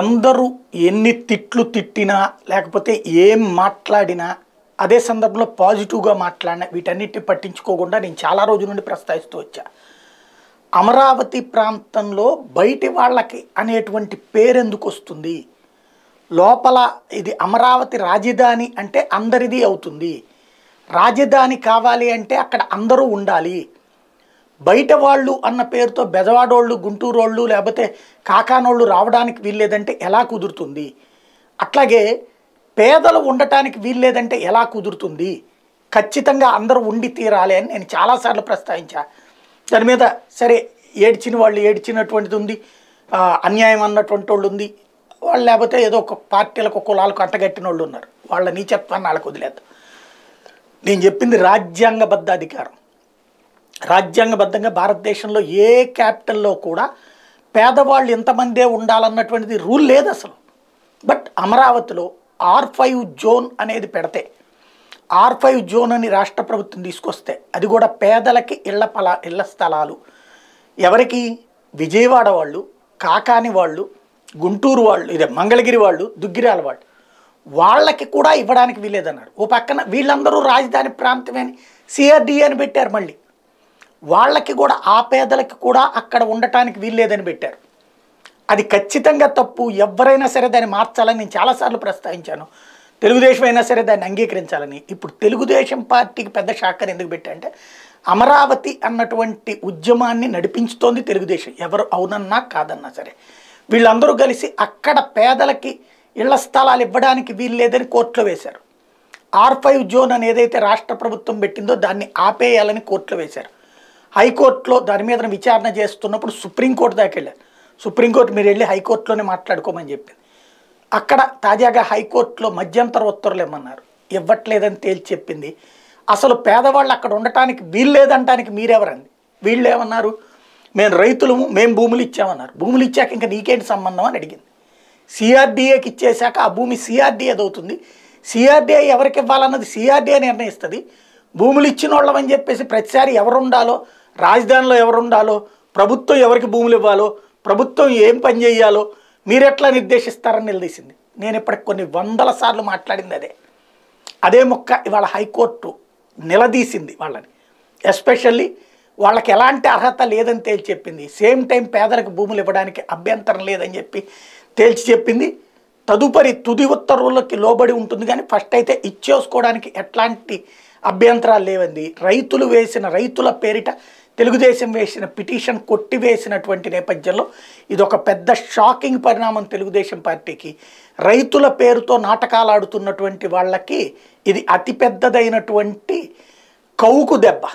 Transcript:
ఎందరు ఎన్ని తిట్లు తిట్టినా లేకపోతే ఏం మాట్లాడినా అదే సందర్భంలో పాజిటివ్గా మాట్లాడినా వీటన్నిటిని పట్టించుకోకుండా నేను చాలా రోజుల నుండి ప్రస్తావిస్తూ వచ్చా అమరావతి ప్రాంతంలో బయటి వాళ్ళకి అనేటువంటి పేరెందుకు వస్తుంది లోపల ఇది అమరావతి రాజధాని అంటే అందరిది అవుతుంది రాజధాని కావాలి అంటే అక్కడ అందరూ ఉండాలి బయట వాళ్ళు అన్న పేరుతో బెదవాడోళ్ళు గుంటూరోళ్ళు లేకపోతే కాకానోళ్ళు రావడానికి వీల్లేదంటే ఎలా కుదురుతుంది అట్లాగే పేదలు ఉండటానికి వీల్లేదంటే ఎలా కుదురుతుంది ఖచ్చితంగా అందరూ ఉండి తీరాలి అని నేను చాలాసార్లు ప్రస్తావించా దాని మీద సరే ఏడ్చిన వాళ్ళు ఏడ్చినటువంటిది ఉంది అన్యాయం అన్నటువంటి వాళ్ళు ఉంది వాళ్ళు లేకపోతే ఏదో ఒక పార్టీలకు కులాలకు అంటగట్టిన వాళ్ళు ఉన్నారు వాళ్ళ నీచత్వాన్ని వాళ్ళకు వదిలేదు నేను చెప్పింది రాజ్యాంగబద్ధ అధికారం రాజ్యాంగబద్ధంగా భారతదేశంలో ఏ క్యాపిటల్లో కూడా పేదవాళ్ళు ఎంతమందే ఉండాలన్నటువంటిది రూల్ లేదు అసలు బట్ అమరావతిలో ఆర్ ఫైవ్ జోన్ అనేది పెడితే ఆర్ ఫైవ్ జోన్ అని రాష్ట్ర ప్రభుత్వం తీసుకొస్తే అది కూడా పేదలకి ఇళ్ల పలా ఇళ్ల స్థలాలు ఎవరికి విజయవాడ వాళ్ళు కాకాని వాళ్ళు గుంటూరు వాళ్ళు ఇదే మంగళగిరి వాళ్ళు దుగ్గిరాల వాళ్ళు వాళ్ళకి కూడా ఇవ్వడానికి వీలేదన్నారు ఓ పక్కన వీళ్ళందరూ రాజధాని ప్రాంతమే అని అని పెట్టారు మళ్ళీ వాళ్ళకి కూడా ఆ పేదలకి కూడా అక్కడ ఉండటానికి వీల్లేదని పెట్టారు అది ఖచ్చితంగా తప్పు ఎవరైనా సరే దాన్ని మార్చాలని నేను చాలాసార్లు ప్రస్తావించాను తెలుగుదేశం అయినా సరే దాన్ని అంగీకరించాలని ఇప్పుడు తెలుగుదేశం పార్టీకి పెద్ద శాఖను ఎందుకు పెట్టారంటే అమరావతి అన్నటువంటి ఉద్యమాన్ని నడిపించుతోంది తెలుగుదేశం ఎవరు అవునన్నా కాదన్నా సరే వీళ్ళందరూ కలిసి అక్కడ పేదలకి ఇళ్ల స్థలాలు ఇవ్వడానికి వీలు లేదని కోర్టులో వేశారు ఆర్ ఫైవ్ జోన్ అని ఏదైతే రాష్ట్ర ప్రభుత్వం పెట్టిందో దాన్ని ఆపేయాలని కోర్టులో వేశారు హైకోర్టులో దాని మీద విచారణ చేస్తున్నప్పుడు సుప్రీంకోర్టు దాకా వెళ్ళారు సుప్రీంకోర్టు మీరు వెళ్ళి హైకోర్టులోనే మాట్లాడుకోమని చెప్పింది అక్కడ తాజాగా హైకోర్టులో మధ్యంతర ఉత్తర్వులు ఇవ్వమన్నారు ఇవ్వట్లేదని తేల్చి చెప్పింది అసలు పేదవాళ్ళు అక్కడ ఉండటానికి వీళ్ళు లేదంటానికి మీరెవరండి వీళ్ళు ఏమన్నారు మేము రైతులము మేము భూములు ఇచ్చామన్నారు భూములు ఇచ్చాక ఇంకా నీకేంటి సంబంధం అని అడిగింది సిఆర్డీఏకి ఇచ్చేశాక ఆ భూమి సిఆర్డీఏ అవుతుంది సిఆర్డీఏ ఎవరికి ఇవ్వాలన్నది సిఆర్డీఏ నిర్ణయిస్తుంది భూములు ఇచ్చిన వాళ్ళమని చెప్పేసి ప్రతిసారి ఎవరుండాలో రాజధానిలో ఎవరు ఉండాలో ప్రభుత్వం ఎవరికి భూములు ఇవ్వాలో ప్రభుత్వం ఏం పని చేయాలో మీరెట్లా నిర్దేశిస్తారని నిలదీసింది నేను ఇప్పటికి కొన్ని వందల సార్లు మాట్లాడింది అదే అదే మొక్క ఇవాళ హైకోర్టు నిలదీసింది వాళ్ళని ఎస్పెషల్లీ వాళ్ళకి ఎలాంటి అర్హత లేదని తేల్చి చెప్పింది సేమ్ టైం పేదలకు భూములు ఇవ్వడానికి అభ్యంతరం లేదని చెప్పి తేల్చి చెప్పింది తదుపరి తుది ఉత్తర్వులకి లోబడి ఉంటుంది కానీ ఫస్ట్ అయితే ఇచ్చేసుకోవడానికి ఎట్లాంటి అభ్యంతరాలు లేవండి రైతులు వేసిన రైతుల పేరిట తెలుగుదేశం వేసిన పిటిషన్ కొట్టివేసినటువంటి నేపథ్యంలో ఇది ఒక పెద్ద షాకింగ్ పరిణామం తెలుగుదేశం పార్టీకి రైతుల పేరుతో నాటకాలు ఆడుతున్నటువంటి వాళ్ళకి ఇది అతిపెద్దదైనటువంటి కౌకు దెబ్బ